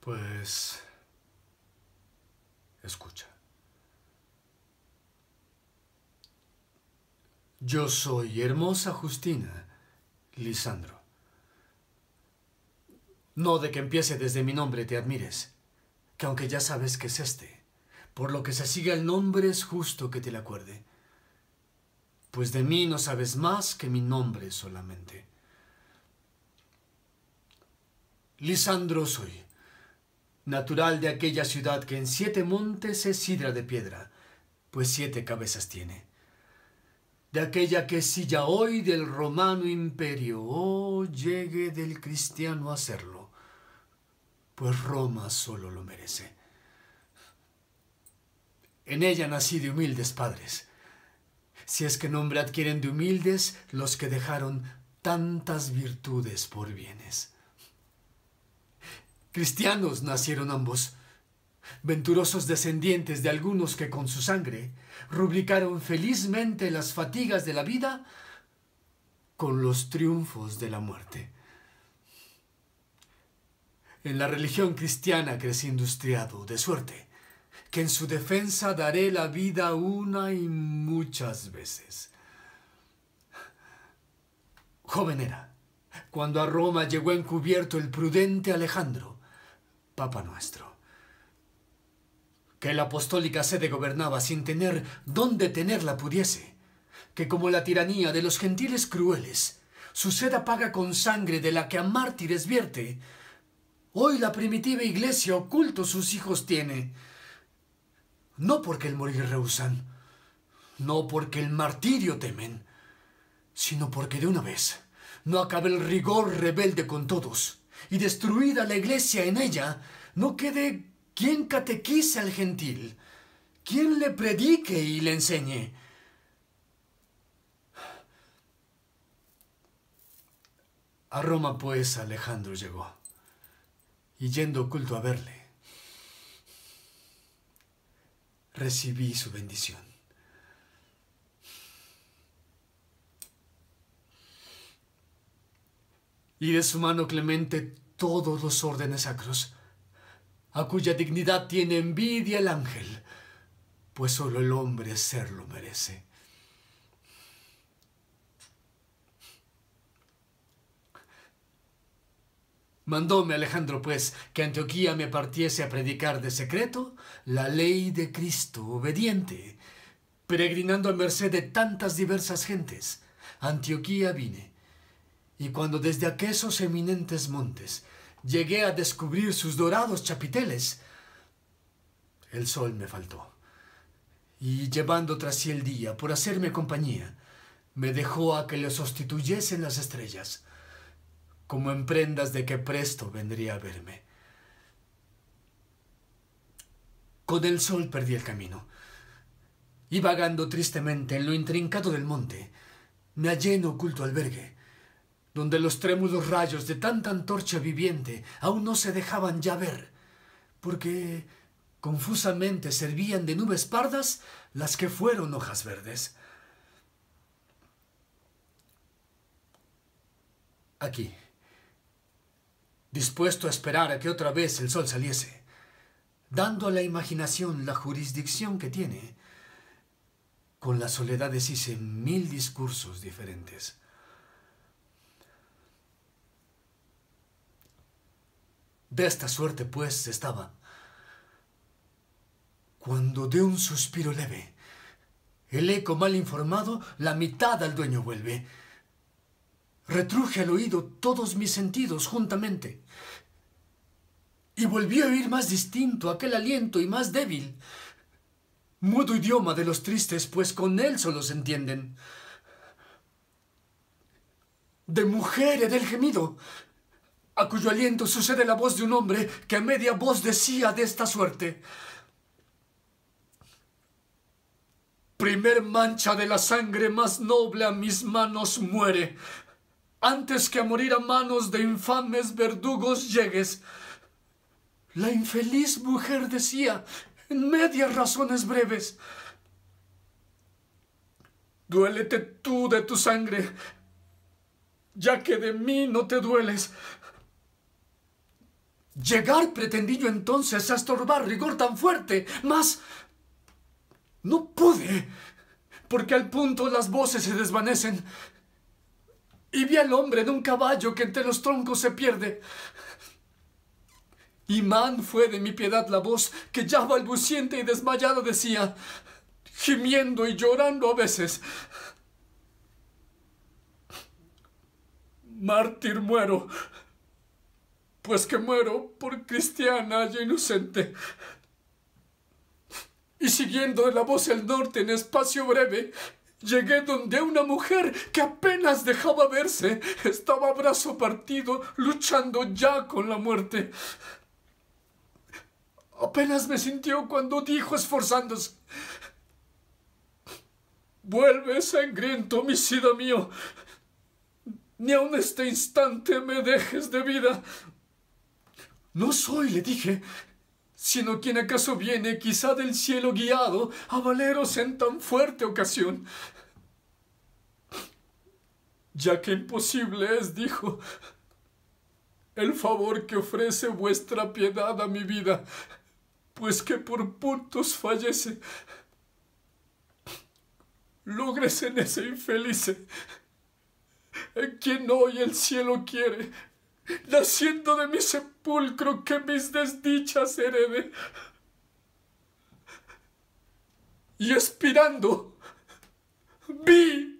Pues... Escucha. Yo soy hermosa Justina, Lisandro. No de que empiece desde mi nombre te admires, que aunque ya sabes que es este, por lo que se sigue el nombre es justo que te le acuerde, pues de mí no sabes más que mi nombre solamente. Lisandro soy natural de aquella ciudad que en siete montes es sidra de piedra, pues siete cabezas tiene. De aquella que silla hoy del romano imperio, oh llegue del cristiano a serlo, pues Roma solo lo merece. En ella nací de humildes padres, si es que nombre adquieren de humildes los que dejaron tantas virtudes por bienes. Cristianos nacieron ambos, venturosos descendientes de algunos que con su sangre rubricaron felizmente las fatigas de la vida con los triunfos de la muerte. En la religión cristiana crecí industriado, de suerte que en su defensa daré la vida una y muchas veces. Joven era, cuando a Roma llegó encubierto el prudente Alejandro, Papa nuestro. Que la apostólica sede gobernaba sin tener dónde tenerla pudiese. Que como la tiranía de los gentiles crueles, su seda paga con sangre de la que a mártires vierte. Hoy la primitiva iglesia oculto sus hijos tiene. No porque el morir rehusan, no porque el martirio temen, sino porque de una vez no acabe el rigor rebelde con todos y destruida la iglesia en ella, no quede quien catequice al gentil, quien le predique y le enseñe. A Roma, pues, Alejandro llegó, y yendo oculto a verle, recibí su bendición. y de su mano clemente todos los órdenes sacros, a cuya dignidad tiene envidia el ángel, pues solo el hombre serlo merece. Mandóme Alejandro, pues, que Antioquía me partiese a predicar de secreto la ley de Cristo obediente, peregrinando a merced de tantas diversas gentes. Antioquía vine, y cuando desde aquellos eminentes montes llegué a descubrir sus dorados chapiteles, el sol me faltó, y llevando tras sí el día por hacerme compañía, me dejó a que le sustituyesen las estrellas, como en prendas de que presto vendría a verme. Con el sol perdí el camino, y vagando tristemente en lo intrincado del monte, me hallé en oculto albergue, donde los trémulos rayos de tanta antorcha viviente aún no se dejaban ya ver, porque confusamente servían de nubes pardas las que fueron hojas verdes. Aquí, dispuesto a esperar a que otra vez el sol saliese, dando a la imaginación la jurisdicción que tiene, con las soledades hice mil discursos diferentes. De esta suerte, pues, estaba. Cuando de un suspiro leve, el eco mal informado, la mitad al dueño vuelve. Retruje al oído todos mis sentidos juntamente. Y volví a oír más distinto aquel aliento y más débil. Mudo idioma de los tristes, pues con él solo se entienden. De mujer del del gemido, a cuyo aliento sucede la voz de un hombre que a media voz decía de esta suerte. Primer mancha de la sangre más noble a mis manos muere, antes que a morir a manos de infames verdugos llegues. La infeliz mujer decía, en medias razones breves, Duélete tú de tu sangre, ya que de mí no te dueles. Llegar pretendí yo entonces a estorbar rigor tan fuerte, mas no pude, porque al punto las voces se desvanecen. Y vi al hombre de un caballo que entre los troncos se pierde. Y man fue de mi piedad la voz que ya balbuciente y desmayada decía, gimiendo y llorando a veces. Mártir muero pues que muero por cristiana y inocente. Y siguiendo la voz el norte en espacio breve, Llegué donde una mujer que apenas dejaba verse estaba a brazo partido luchando ya con la muerte. Apenas me sintió cuando dijo esforzándose Vuelve sangriento homicida mío, ni aun este instante me dejes de vida. No soy, le dije, sino quien acaso viene, quizá del cielo guiado, a valeros en tan fuerte ocasión. Ya que imposible es, dijo, el favor que ofrece vuestra piedad a mi vida, pues que por puntos fallece. Logres en ese infelice, en quien hoy el cielo quiere, naciendo de mi sepulcro que mis desdichas herede. Y expirando, vi